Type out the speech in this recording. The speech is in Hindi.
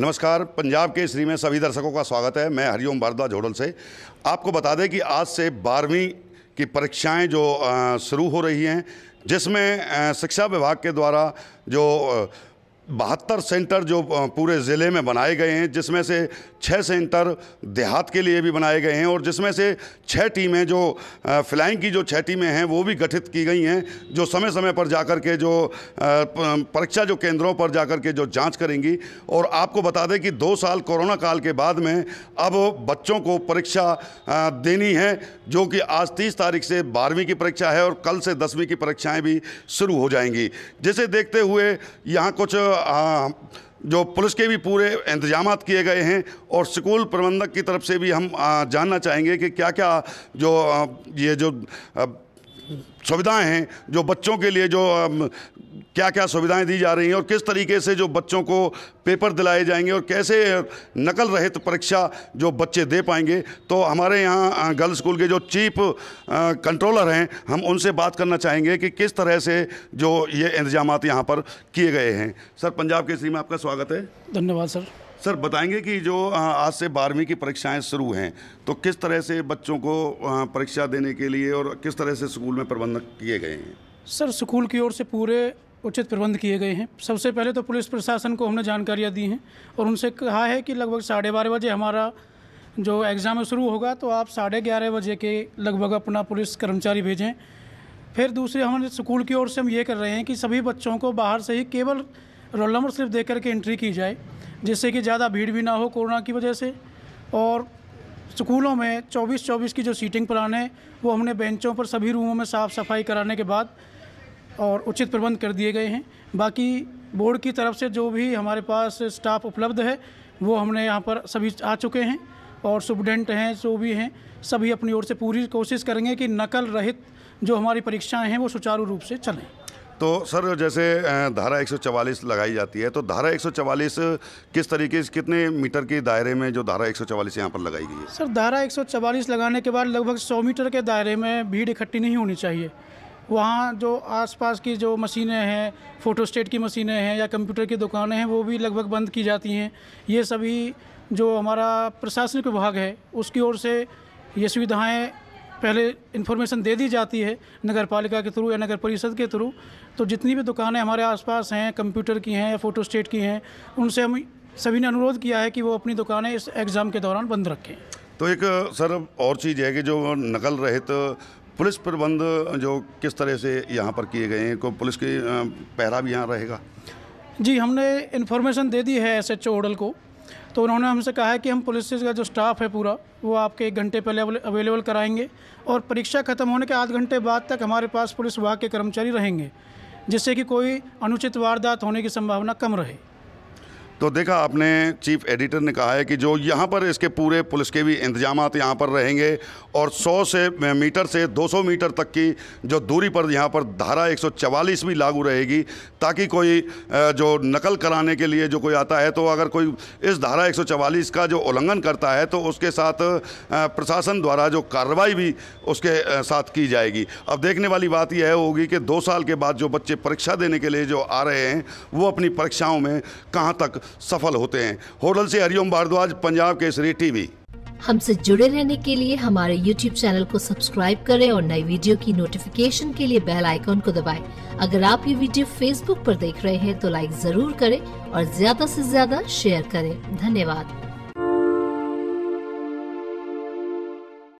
नमस्कार पंजाब के श्री में सभी दर्शकों का स्वागत है मैं हरिओम भारद्वाज झोडल से आपको बता दें कि आज से बारहवीं की परीक्षाएं जो शुरू हो रही हैं जिसमें शिक्षा विभाग के द्वारा जो बहत्तर सेंटर जो पूरे ज़िले में बनाए गए हैं जिसमें से छः सेंटर देहात के लिए भी बनाए गए हैं और जिसमें से छः टीमें जो फ्लाइंग की जो छः टीमें हैं वो भी गठित की गई हैं जो समय समय पर जाकर के जो परीक्षा जो केंद्रों पर जाकर के जो जांच करेंगी और आपको बता दें कि दो साल कोरोना काल के बाद में अब बच्चों को परीक्षा देनी है जो कि आज तीस तारीख से बारहवीं की परीक्षा है और कल से दसवीं की परीक्षाएँ भी शुरू हो जाएंगी जिसे देखते हुए यहाँ कुछ आ, जो पुलिस के भी पूरे इंतजाम किए गए हैं और स्कूल प्रबंधक की तरफ से भी हम जानना चाहेंगे कि क्या क्या जो ये जो सुविधाएं हैं जो बच्चों के लिए जो क्या क्या सुविधाएं दी जा रही हैं और किस तरीके से जो बच्चों को पेपर दिलाए जाएंगे और कैसे नकल रहित परीक्षा जो बच्चे दे पाएंगे तो हमारे यहाँ गर्ल्स स्कूल के जो चीफ कंट्रोलर हैं हम उनसे बात करना चाहेंगे कि किस तरह से जो ये इंतजाम यहाँ पर किए गए हैं सर पंजाब सी में आपका स्वागत है धन्यवाद सर सर बताएंगे कि जो आज से बारहवीं की परीक्षाएं शुरू हैं तो किस तरह से बच्चों को परीक्षा देने के लिए और किस तरह से स्कूल में प्रबंधन किए गए हैं सर स्कूल की ओर से पूरे उचित प्रबंध किए गए हैं सबसे पहले तो पुलिस प्रशासन को हमने जानकारियाँ दी हैं और उनसे कहा है कि लगभग साढ़े बारह बजे हमारा जो एग्ज़ाम शुरू होगा तो आप साढ़े ग्यारह बजे के लगभग अपना पुलिस कर्मचारी भेजें फिर दूसरे हमारे स्कूल की ओर से हम ये कर रहे हैं कि सभी बच्चों को बाहर से ही केवल रोल नंबर स्लिप दे करके एंट्री की जाए जिससे कि ज़्यादा भीड़ भी ना हो कोरोना की वजह से और स्कूलों में 24 24 की जो सीटिंग प्लान है वो हमने बेंचों पर सभी रूमों में साफ़ सफाई कराने के बाद और उचित प्रबंध कर दिए गए हैं बाकी बोर्ड की तरफ से जो भी हमारे पास स्टाफ उपलब्ध है वो हमने यहाँ पर सभी आ चुके हैं और स्टूडेंट हैं जो भी हैं सभी अपनी ओर से पूरी कोशिश करेंगे कि नकल रहित जो हमारी परीक्षाएं हैं वो सुचारू रूप से चलें तो सर जैसे धारा 144 लगाई जाती है तो धारा 144 किस तरीके से कितने मीटर के दायरे में जो धारा 144 यहाँ पर लगाई गई है सर धारा 144 लगाने के बाद लगभग 100 मीटर के दायरे में भीड़ इकट्ठी नहीं होनी चाहिए वहाँ जो आसपास की जो मशीनें हैं फ़ोटोस्टेट की मशीनें हैं या कंप्यूटर की दुकानें हैं वो भी लगभग बंद की जाती हैं ये सभी जो हमारा प्रशासनिक विभाग है उसकी ओर से ये सुविधाएं पहले इन्फॉर्मेशन दे दी जाती है नगर पालिका के थ्रू या नगर परिषद के थ्रू तो जितनी भी दुकानें हमारे आसपास हैं कंप्यूटर की हैं या फ़ोटोस्टेट की हैं उनसे हम सभी ने अनुरोध किया है कि वो अपनी दुकानें इस एग्ज़ाम के दौरान बंद रखें तो एक सर और चीज़ है कि जो नकल रहित पुलिस प्रबंध जो किस तरह से यहाँ पर किए गए हैं को पुलिस की पहरा भी यहाँ रहेगा जी हमने इन्फॉर्मेशन दे दी है एस एच को तो उन्होंने हमसे कहा है कि हम पुलिस का जो स्टाफ है पूरा वो आपके एक घंटे पहले अवेलेबल कराएंगे और परीक्षा खत्म होने के आध घंटे बाद तक हमारे पास पुलिस विभाग के कर्मचारी रहेंगे जिससे कि कोई अनुचित वारदात होने की संभावना कम रहे तो देखा आपने चीफ एडिटर ने कहा है कि जो यहाँ पर इसके पूरे पुलिस के भी इंतजाम यहाँ पर रहेंगे और 100 से मीटर से 200 मीटर तक की जो दूरी पर यहाँ पर धारा 144 भी लागू रहेगी ताकि कोई जो नकल कराने के लिए जो कोई आता है तो अगर कोई इस धारा 144 का जो उल्लंघन करता है तो उसके साथ प्रशासन द्वारा जो कार्रवाई भी उसके साथ की जाएगी अब देखने वाली बात यह होगी कि दो साल के बाद जो बच्चे परीक्षा देने के लिए जो आ रहे हैं वो अपनी परीक्षाओं में कहाँ तक सफल होते हैं होटल से हरिओम भारद्वाज पंजाब केसरी टीवी हमसे जुड़े रहने के लिए हमारे यूट्यूब चैनल को सब्सक्राइब करें और नई वीडियो की नोटिफिकेशन के लिए बेल आइकॉन को दबाएं। अगर आप ये वीडियो फेसबुक पर देख रहे हैं तो लाइक जरूर करें और ज्यादा से ज्यादा शेयर करें धन्यवाद